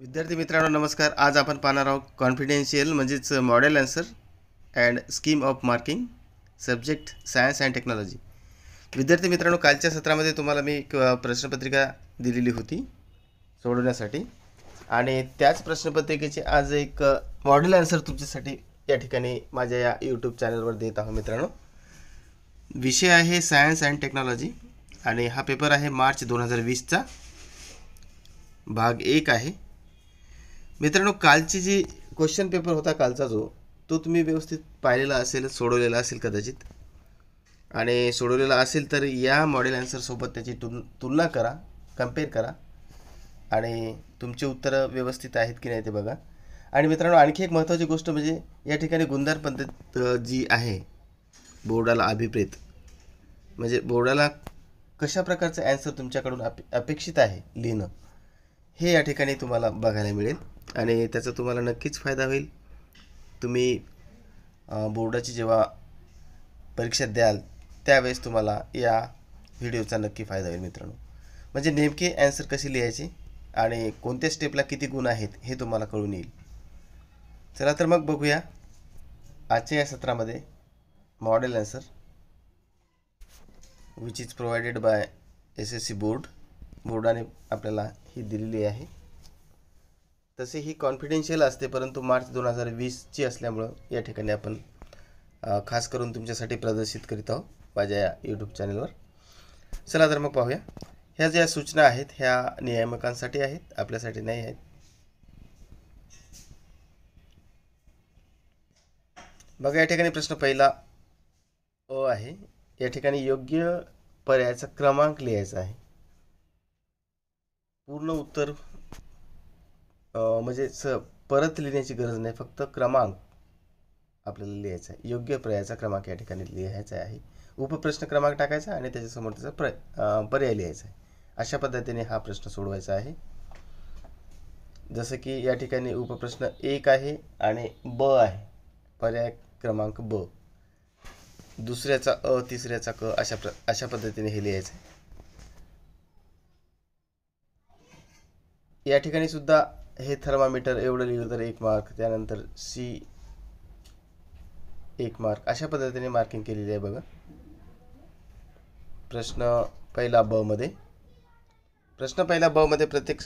विद्यार्थी मित्रांनो नमस्कार आज आपण पाहणार आहोत कॉन्फिडेन्शियल म्हणजेच model answer and scheme of marking subject science and technology विद्यार्थी मित्रांनो कालच्या सत्रामध्ये तुम्हाला मी एक प्रश्नपत्रिका दिलेली होती सोडवण्यासाठी आणि त्याच प्रश्नपत्रिकेचे आज एक मॉडेल आन्सर तुमच्यासाठी या ठिकाणी माझ्या या यूट्यूब चॅनलवर देत आहोत मित्रांनो विषय आहे सायन्स अँड टेक्नॉलॉजी आणि हा पेपर आहे मार्च दोन हजार वीसचा भाग एक आहे मित्रांनो कालची जी क्वेश्चन पेपर होता कालचा जो तो तुम्ही व्यवस्थित पाहिलेला असेल सोडवलेला असेल कदाचित आणि सोडवलेला असेल तर या मॉडेल ॲन्सरसोबत त्याची तुल तुलना करा कम्पेअर करा आणि तुमची उत्तरं व्यवस्थित आहेत की नाही ते बघा आणि मित्रांनो आणखी एक महत्त्वाची गोष्ट म्हणजे या ठिकाणी गुंधार पद्धत जी आहे बोर्डाला अभिप्रेत म्हणजे बोर्डाला कशा प्रकारचं ॲन्सर तुमच्याकडून अपे अपेक्षित आहे लिहिणं हे या ठिकाणी तुम्हाला बघायला मिळेल आणि त्याचा तुम्हाला नक्कीच फायदा होईल तुम्ही बोर्डाची जेव्हा परीक्षा द्याल त्यावेळेस तुम्हाला या व्हिडिओचा नक्की फायदा होईल मित्रांनो म्हणजे नेमके ॲन्सर कसे लिहायचे आणि कोणत्या स्टेपला किती गुण आहेत हे तुम्हाला कळून येईल चला तर मग बघूया आजच्या या सत्रामध्ये model answer which is provided by S S C board बोर्डाने आपल्याला ही दिलेली आहे तसे ही कॉन्फिडेन्शियल असते परंतु मार्च दोन हजार वीसची असल्यामुळं या ठिकाणी आपण खास करून तुमच्यासाठी प्रदर्शित करीत आहोत माझ्या या यूट्यूब चॅनलवर चला तर मग पाहूया ह्या ज्या सूचना आहेत ह्या नियामकांसाठी आहेत आपल्यासाठी नाही आहेत बघा या ठिकाणी प्रश्न पहिला अ आहे या ठिकाणी योग्य पर्यायाचा क्रमांक लिहायचा आहे पूर्ण उत्तर म्हणजे स परत लिहिण्याची गरज नाही फक्त क्रमांक आपल्याला लिहायचा आहे योग्य पर्यायाचा क्रमांक या ठिकाणी लिहायचा आहे उपप्रश्न क्रमांक टाकायचा आणि त्याच्यासमोर त्याचा प्र पर्याय लिहायचा आहे अशा पद्धतीने हा प्रश्न सोडवायचा आहे जसं की या ठिकाणी उपप्रश्न एक आहे आणि ब आहे पर्याय क्रमांक ब दुसऱ्याचा अ तिसऱ्याचा क अशा प्र अशा पद्धतीने हे लिहायचं आहे या ठिकाणी सुद्धा हे थर्मामीटर एवढं लिहिलं तर एक मार्क त्यानंतर सी एक मार्क अशा पद्धतीने मार्किंग केलेली आहे बघा प्रश्न पहिला ब मध्ये प्रश्न पहिला ब मध्ये प्रत्येक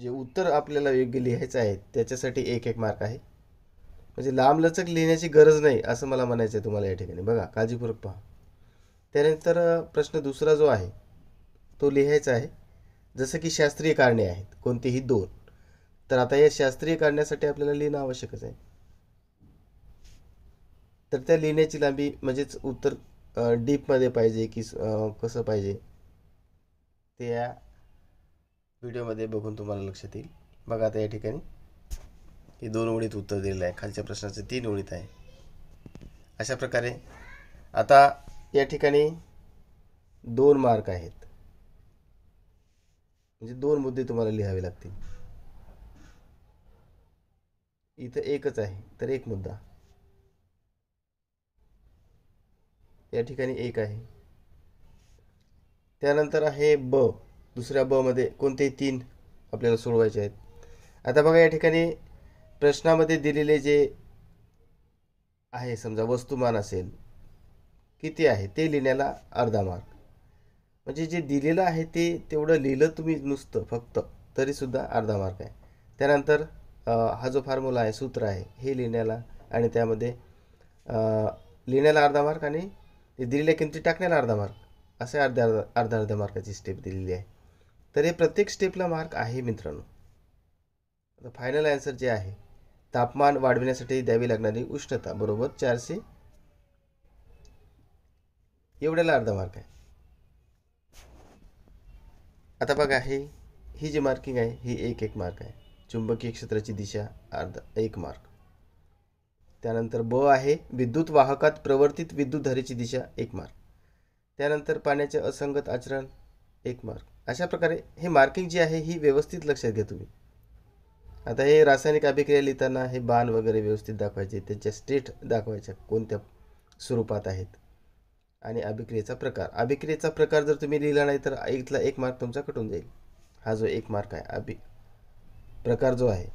जे उत्तर आपल्याला योग्य लिहायचं आहे त्याच्यासाठी एक एक मार्क आहे म्हणजे लांबलचक लिहिण्याची गरज नाही असं मला म्हणायचं आहे तुम्हाला या ठिकाणी बघा काळजीपूर्वक पहा त्यानंतर प्रश्न दुसरा जो आहे तो लिहायचा आहे जसं की शास्त्रीय कारणे आहेत कोणतीही दोन तर आता या शास्त्रीय कारणासाठी आपल्याला लिहिणं आवश्यकच आहे तर त्या लिहिण्याची लांबी म्हणजेच उत्तर डीपमध्ये पाहिजे की कसं पाहिजे ते या व्हिडिओमध्ये बघून तुम्हाला लक्षात येईल बघा आता या ठिकाणी हे दोन ओळीत उत्तर दिलेलं आहे खालच्या प्रश्नाचं तीन ओळीत आहे अशा प्रकारे आता या ठिकाणी दोन मार्क आहेत म्हणजे दोन मुद्दे तुम्हाला लिहावे लागतील इथं एकच आहे तर एक मुद्दा या ठिकाणी एक आहे त्यानंतर आहे ब दुसऱ्या ब मध्ये कोणते तीन आपल्याला सोडवायचे आहेत आता बघा या ठिकाणी प्रश्नामध्ये दिलेले जे आहे समजा वस्तुमान असेल किती आहे ते लिहिण्याला अर्धा मार्क म्हणजे जे दिलेलं आहे ते तेवढं लिहिलं तुम्ही नुसतं फक्त तरीसुद्धा अर्धा मार्क आहे त्यानंतर हा जो फॉर्म्युला आहे सूत्र आहे हे लिहिण्याला आणि त्यामध्ये लिहिण्याला अर्धा मार्क आणि दिलेल्या किमती टाकण्याला अर्धा मार्क असे अर्ध्या अर्धा अर्धा अर्ध्या मार्काची स्टेप दिलेली आहे तर हे प्रत्येक स्टेपला मार्क आहे मित्रांनो आता फायनल आन्सर जे आहे तापमान वाढविण्यासाठी द्यावी लागणारी उष्णता बरोबर चारशे एवढ्याला अर्धा मार्क आहे आता बघा हे ही जी मार्किंग आहे ही एक एक मार्क आहे चुंबकीय क्षेत्राची दिशा अर्धा एक मार्क त्यानंतर ब आहे विद्युत वाहकात प्रवर्तित विद्युत धारेची दिशा एक मार्क त्यानंतर पाण्याचे असंगत आचरण एक मार्क अशा प्रकारे हे मार्किंग जी आहे ही व्यवस्थित लक्षात घ्या तुम्ही आता हे रासायनिक अभिक्रिया लिहिताना हे बाण वगैरे व्यवस्थित दाखवायचे त्याच्या स्टेट दाखवायच्या कोणत्या स्वरूपात आहेत आणि अभिक्रियेचा प्रकार अभिक्रियेचा प्रकार जर तुम्ही लिहिला नाही तर इथला एक मार्क तुमचा कटून जाईल हा जो एक मार्क आहे अभि प्रकार जो आहे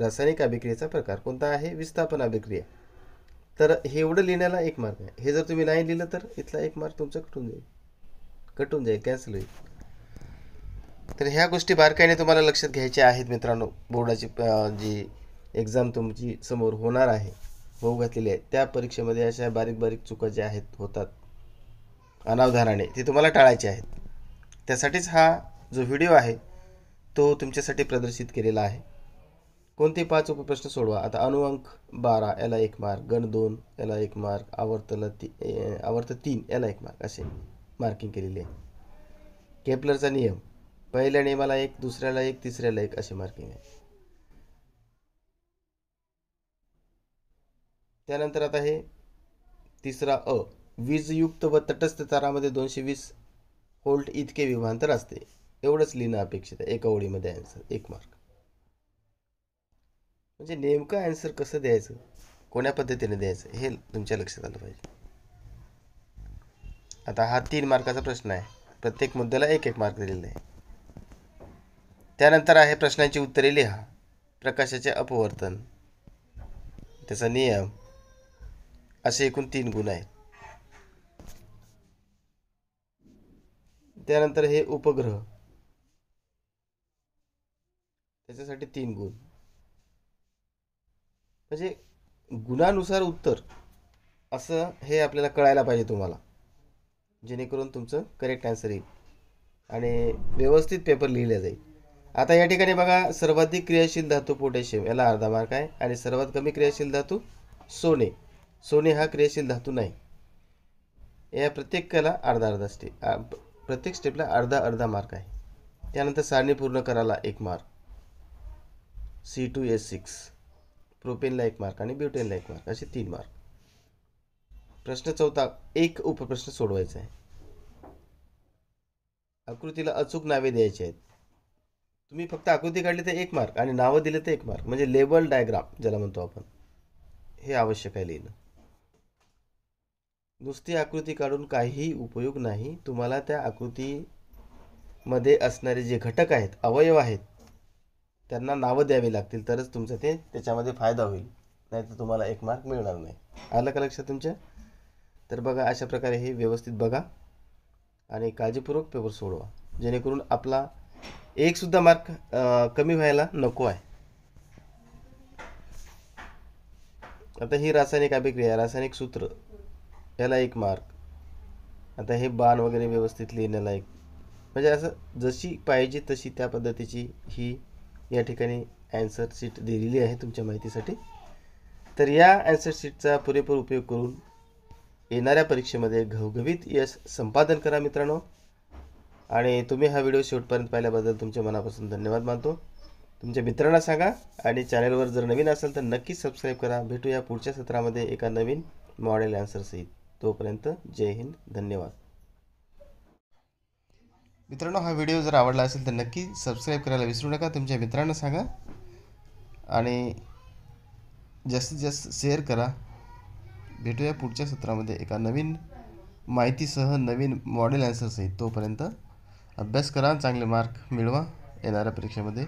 रासायनिक अभिक्रियेचा प्रकार कोणता आहे विस्थापन अभिक्रिया तर हे एवढं लिहिण्याला एक मार्क आहे हे जर तुम्ही नाही लिहिलं तर इथला एक मार्क तुमचा कटून जाईल कटून जाईल कॅन्सल होईल तर ह्या गोष्टी बारकाईने तुम्हाला लक्षात घ्यायच्या आहेत मित्रांनो बोर्डाची जी एक्झाम तुमची समोर होणार आहे होऊ घातलेली आहे त्या परीक्षेमध्ये अशा बारीक बारीक चुका ज्या आहेत होतात अनावधानाने ते तुम्हाला टाळायचे आहेत त्यासाठीच हा जो व्हिडिओ आहे तो तुमच्यासाठी प्रदर्शित केलेला आहे कोणते पाच उपप्रश्न सोडवा आता अनुअंक बारा याला एक मार्क गण दोन याला एक मार्क आवर्तला ती आवर्त तीन याला एक मार्क असे मार्किंग केलेले आहे केपलरचा नियम पहिल्या नियमाला एक दुसऱ्याला एक तिसऱ्याला एक असे मार्किंग आहे त्यानंतर आता हे तिसरा अ वीजयुक्त व तटस्थ तारामध्ये दोनशे वीस होल्ट इतके विमानतर असते एवढंच लिहिणं अपेक्षित आहे एका ओळीमध्ये आन्सर एक मार्क म्हणजे नेमकं आन्सर कसं द्यायचं कोण्या पद्धतीने द्यायचं हे तुमच्या लक्षात आलं पाहिजे आता हा तीन मार्काचा प्रश्न आहे प्रत्येक मुद्द्याला एक एक मार्क दिलेला आहे त्यानंतर आहे प्रश्नांची उत्तरे लिहा प्रकाशाचे अपवर्तन त्याचा नियम असे एकूण तीन गुण आहेत त्यानंतर हे उपग्रह त्याच्यासाठी तीन गुण म्हणजे गुणानुसार उत्तर असं हे आपल्याला कळायला पाहिजे तुम्हाला जेणेकरून तुमचं करेक्ट आन्सर येईल आणि व्यवस्थित पेपर लिहिले जाईल आता या ठिकाणी बघा सर्वाधिक क्रियाशील धातू पोटॅशियम याला अर्धा मार्क आहे आणि सर्वात कमी क्रियाशील धातू सोने सोने हा क्रियाशील धातू नाही या प्रत्येकाला अर्धा अर्धा स्टेप प्रत्येक स्टेपला अर्धा अर्धा मार्क आहे त्यानंतर सारणी पूर्ण कराला एक mark C two S six प्रोपेनला एक मार्क आणि ब्युटेनला एक मार्क असे तीन मार्क प्रश्न चौथा एक उपप्रश्न सोडवायचा आहे आकृतीला अचूक नावे द्यायची आहेत तुम्ही फक्त आकृती काढली तर एक मार्क आणि नावं दिले तर एक मार्क म्हणजे लेबल डायग्राम ज्याला म्हणतो आपण हे आवश्यक आहे लिहिणं नुसती आकृती काढून काहीही उपयोग नाही तुम्हाला त्या आकृतीमध्ये असणारे जे घटक आहेत अवयव आहेत त्यांना नावं द्यावी लागतील तरच तुमचं ते त्याच्यामध्ये फायदा होईल नाही तर तुम्हाला एक मार्क मिळणार नाही आलं का लक्षात तुमच्या तर बघा अशा प्रकारे हे व्यवस्थित बघा आणि काळजीपूर्वक पेपर सोडवा जेणेकरून आपला एकसुद्धा मार्क कमी व्हायला नको आहे आता ही रासायनिक अभिक्रिया रासायनिक सूत्र याला एक मार्क आता हे बाण वगैरे व्यवस्थित लिहिण्याला एक म्हणजे असं जशी पाहिजे तशी त्या पद्धतीची ही या ठिकाणी ॲन्सर शीट दिलेली आहे तुमच्या माहितीसाठी तर या ॲन्सर शीटचा पुरेपूर उपयोग करून येणाऱ्या परीक्षेमध्ये घवघवीत यश संपादन करा मित्रांनो आणि तुम्ही हा व्हिडिओ शेवटपर्यंत पाहिल्याबद्दल तुमच्या मनापासून धन्यवाद मानतो तुमच्या मित्रांना सांगा आणि चॅनलवर जर नवीन असेल तर नक्की सबस्क्राईब करा भेटूया पुढच्या सत्रामध्ये एका नवीन मॉडेल ॲन्सरसहित तोपर्यंत जय हिंद धन्यवाद मित्रांनो हा व्हिडिओ जर आवडला असेल तर नक्की सबस्क्राईब करायला विसरू नका तुमच्या मित्रांना सांगा आणि जास्तीत जास्त शेअर करा भेटूया पुढच्या सत्रामध्ये एका नवीन माहितीसह नवीन मॉडेल आन्सर्स आहेत तोपर्यंत अभ्यास करा चांगले मार्क मिळवा येणाऱ्या परीक्षेमध्ये